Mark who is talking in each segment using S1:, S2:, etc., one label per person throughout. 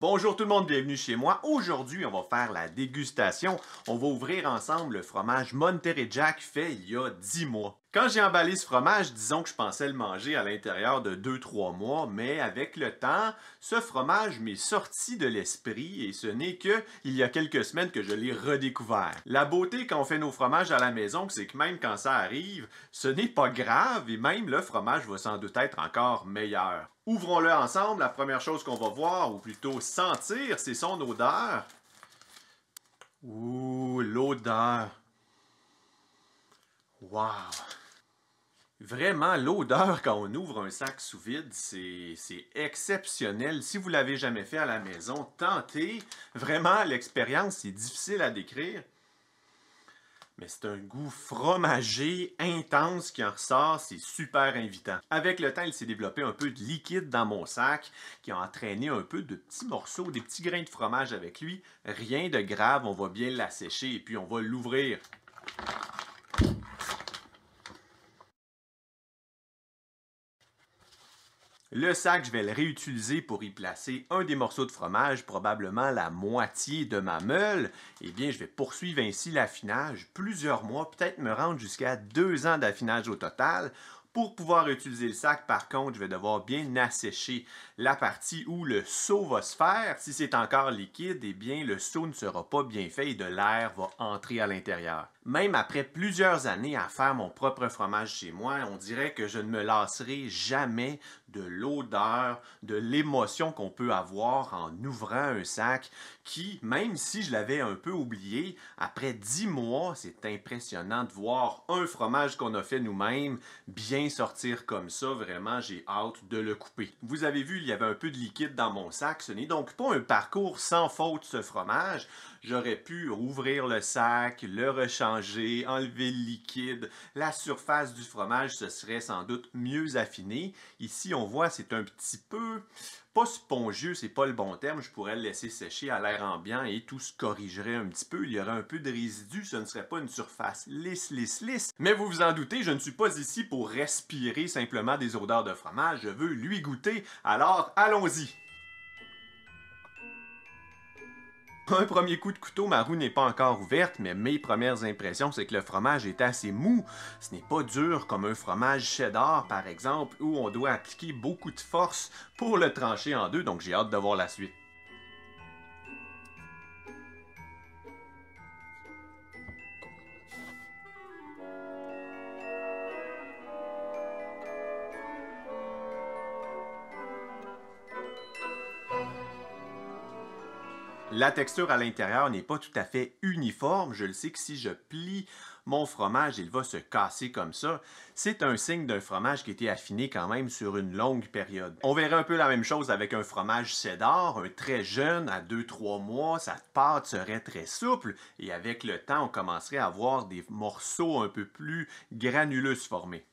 S1: Bonjour tout le monde, bienvenue chez moi. Aujourd'hui, on va faire la dégustation. On va ouvrir ensemble le fromage Monterrey Jack fait il y a 10 mois. Quand j'ai emballé ce fromage, disons que je pensais le manger à l'intérieur de 2-3 mois, mais avec le temps, ce fromage m'est sorti de l'esprit et ce n'est que il y a quelques semaines que je l'ai redécouvert. La beauté quand on fait nos fromages à la maison, c'est que même quand ça arrive, ce n'est pas grave et même le fromage va sans doute être encore meilleur. Ouvrons-le ensemble, la première chose qu'on va voir, ou plutôt sentir, c'est son odeur. Ouh, l'odeur. Wow! Vraiment, l'odeur quand on ouvre un sac sous vide, c'est exceptionnel. Si vous l'avez jamais fait à la maison, tentez. Vraiment, l'expérience, c'est difficile à décrire. Mais c'est un goût fromager intense qui en ressort, c'est super invitant. Avec le temps, il s'est développé un peu de liquide dans mon sac qui a entraîné un peu de petits morceaux, des petits grains de fromage avec lui. Rien de grave, on va bien l'assécher et puis on va l'ouvrir. Le sac, je vais le réutiliser pour y placer un des morceaux de fromage, probablement la moitié de ma meule. Eh bien, je vais poursuivre ainsi l'affinage plusieurs mois, peut-être me rendre jusqu'à deux ans d'affinage au total. Pour pouvoir utiliser le sac, par contre, je vais devoir bien assécher la partie où le seau va se faire. Si c'est encore liquide, eh bien, le seau ne sera pas bien fait et de l'air va entrer à l'intérieur. Même après plusieurs années à faire mon propre fromage chez moi, on dirait que je ne me lasserai jamais de l'odeur, de l'émotion qu'on peut avoir en ouvrant un sac qui, même si je l'avais un peu oublié, après dix mois, c'est impressionnant de voir un fromage qu'on a fait nous-mêmes bien sortir comme ça, vraiment j'ai hâte de le couper. Vous avez vu, il y avait un peu de liquide dans mon sac, ce n'est donc pas un parcours sans faute ce fromage. J'aurais pu rouvrir le sac, le rechanger, enlever le liquide. La surface du fromage se serait sans doute mieux affinée. Ici, on voit, c'est un petit peu pas spongieux, c'est pas le bon terme, je pourrais le laisser sécher à l'air ambiant et tout se corrigerait un petit peu, il y aurait un peu de résidu, ce ne serait pas une surface lisse, lisse, lisse. Mais vous vous en doutez, je ne suis pas ici pour respirer simplement des odeurs de fromage, je veux lui goûter, alors allons-y! Un premier coup de couteau, ma roue n'est pas encore ouverte, mais mes premières impressions, c'est que le fromage est assez mou. Ce n'est pas dur comme un fromage cheddar, par exemple, où on doit appliquer beaucoup de force pour le trancher en deux, donc j'ai hâte de voir la suite. La texture à l'intérieur n'est pas tout à fait uniforme. Je le sais que si je plie mon fromage, il va se casser comme ça. C'est un signe d'un fromage qui était affiné quand même sur une longue période. On verrait un peu la même chose avec un fromage cédar, un très jeune, à 2-3 mois, sa pâte serait très souple et avec le temps, on commencerait à voir des morceaux un peu plus granuleux se former.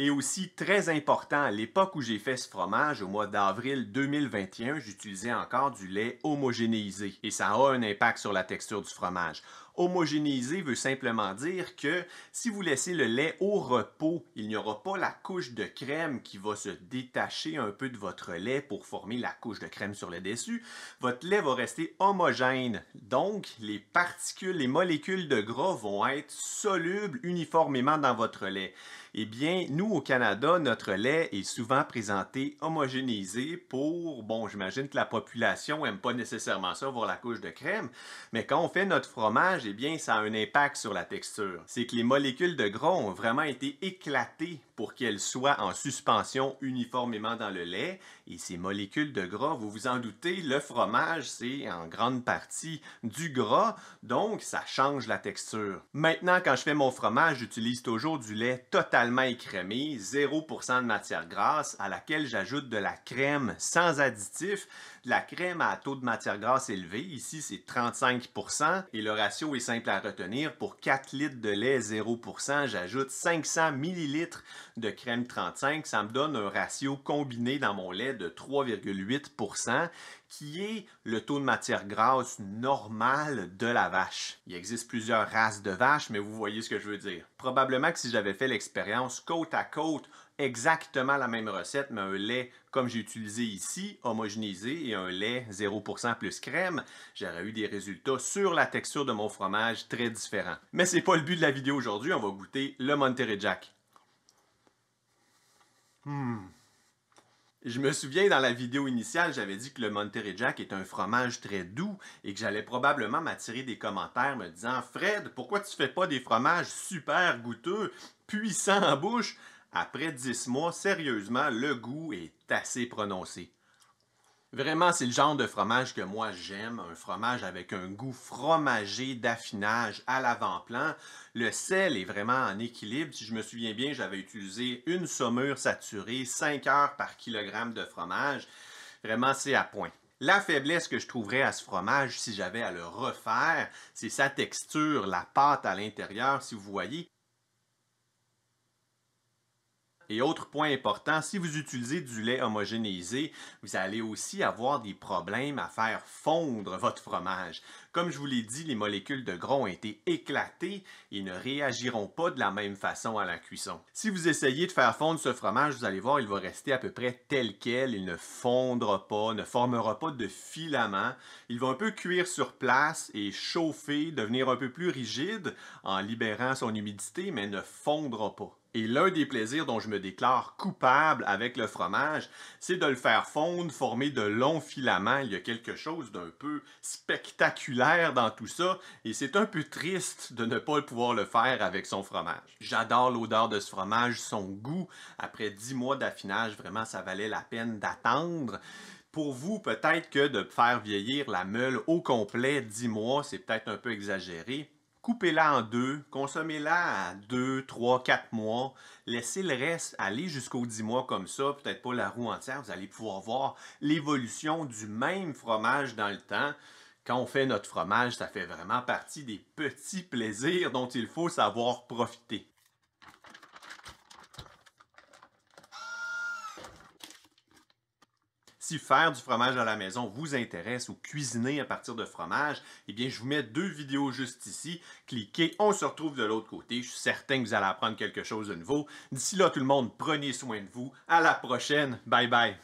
S1: Et aussi, très important, à l'époque où j'ai fait ce fromage, au mois d'avril 2021, j'utilisais encore du lait homogénéisé. Et ça a un impact sur la texture du fromage. Homogénéiser veut simplement dire que si vous laissez le lait au repos, il n'y aura pas la couche de crème qui va se détacher un peu de votre lait pour former la couche de crème sur le dessus. Votre lait va rester homogène. Donc, les particules, les molécules de gras vont être solubles uniformément dans votre lait. Eh bien, nous au Canada, notre lait est souvent présenté homogénéisé pour, bon, j'imagine que la population n'aime pas nécessairement ça, voir la couche de crème, mais quand on fait notre fromage, bien, ça a un impact sur la texture. C'est que les molécules de gras ont vraiment été éclatées pour qu'elles soient en suspension uniformément dans le lait. Et ces molécules de gras, vous vous en doutez, le fromage, c'est en grande partie du gras, donc ça change la texture. Maintenant, quand je fais mon fromage, j'utilise toujours du lait totalement écrémé, 0% de matière grasse, à laquelle j'ajoute de la crème sans additifs, de la crème à taux de matière grasse élevé, ici c'est 35%, et le ratio est simple à retenir. Pour 4 litres de lait 0%, j'ajoute 500 ml de crème 35. Ça me donne un ratio combiné dans mon lait de 3,8% qui est le taux de matière grasse normal de la vache. Il existe plusieurs races de vaches, mais vous voyez ce que je veux dire. Probablement que si j'avais fait l'expérience côte à côte exactement la même recette, mais un lait comme j'ai utilisé ici, homogénéisé et un lait 0% plus crème, j'aurais eu des résultats sur la texture de mon fromage très différents. Mais c'est pas le but de la vidéo aujourd'hui, on va goûter le Monterey Jack. Hmm. Je me souviens dans la vidéo initiale, j'avais dit que le Monterey Jack est un fromage très doux et que j'allais probablement m'attirer des commentaires me disant Fred, pourquoi tu fais pas des fromages super goûteux, puissants en bouche après 10 mois, sérieusement, le goût est assez prononcé. Vraiment, c'est le genre de fromage que moi j'aime, un fromage avec un goût fromager d'affinage à l'avant-plan. Le sel est vraiment en équilibre. Si je me souviens bien, j'avais utilisé une saumure saturée, 5 heures par kilogramme de fromage. Vraiment, c'est à point. La faiblesse que je trouverais à ce fromage si j'avais à le refaire, c'est sa texture, la pâte à l'intérieur, si vous voyez, et autre point important, si vous utilisez du lait homogénéisé, vous allez aussi avoir des problèmes à faire fondre votre fromage. Comme je vous l'ai dit, les molécules de gras ont été éclatées et ne réagiront pas de la même façon à la cuisson. Si vous essayez de faire fondre ce fromage, vous allez voir, il va rester à peu près tel quel, il ne fondra pas, ne formera pas de filaments. Il va un peu cuire sur place et chauffer, devenir un peu plus rigide en libérant son humidité, mais ne fondra pas. Et l'un des plaisirs dont je me déclare coupable avec le fromage, c'est de le faire fondre, former de longs filaments. Il y a quelque chose d'un peu spectaculaire dans tout ça, et c'est un peu triste de ne pas pouvoir le faire avec son fromage. J'adore l'odeur de ce fromage, son goût. Après dix mois d'affinage, vraiment, ça valait la peine d'attendre pour vous, peut-être que de faire vieillir la meule au complet dix mois, c'est peut-être un peu exagéré coupez-la en deux, consommez-la à deux, trois, quatre mois, laissez le reste aller jusqu'aux dix mois comme ça, peut-être pas la roue entière, vous allez pouvoir voir l'évolution du même fromage dans le temps. Quand on fait notre fromage, ça fait vraiment partie des petits plaisirs dont il faut savoir profiter. si faire du fromage à la maison vous intéresse ou cuisiner à partir de fromage, eh bien, je vous mets deux vidéos juste ici. Cliquez, on se retrouve de l'autre côté. Je suis certain que vous allez apprendre quelque chose de nouveau. D'ici là, tout le monde, prenez soin de vous. À la prochaine. Bye bye.